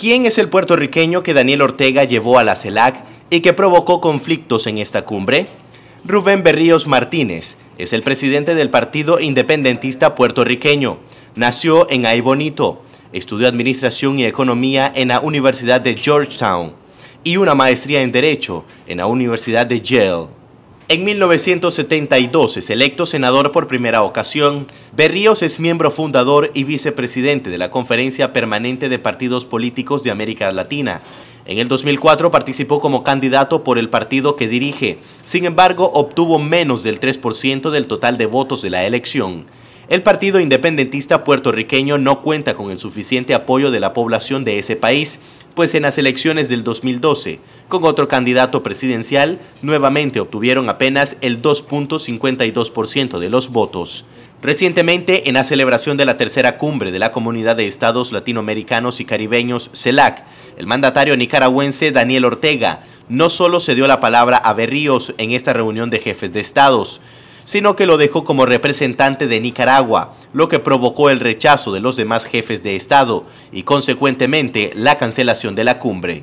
¿Quién es el puertorriqueño que Daniel Ortega llevó a la CELAC y que provocó conflictos en esta cumbre? Rubén Berríos Martínez es el presidente del Partido Independentista Puertorriqueño. Nació en Aibonito, estudió Administración y Economía en la Universidad de Georgetown y una maestría en Derecho en la Universidad de Yale. En 1972 es electo senador por primera ocasión. Berríos es miembro fundador y vicepresidente de la Conferencia Permanente de Partidos Políticos de América Latina. En el 2004 participó como candidato por el partido que dirige. Sin embargo, obtuvo menos del 3% del total de votos de la elección el Partido Independentista puertorriqueño no cuenta con el suficiente apoyo de la población de ese país, pues en las elecciones del 2012, con otro candidato presidencial, nuevamente obtuvieron apenas el 2.52% de los votos. Recientemente, en la celebración de la tercera cumbre de la Comunidad de Estados Latinoamericanos y Caribeños, CELAC, el mandatario nicaragüense Daniel Ortega no solo se dio la palabra a Berríos en esta reunión de jefes de estados, sino que lo dejó como representante de Nicaragua, lo que provocó el rechazo de los demás jefes de Estado y consecuentemente la cancelación de la cumbre.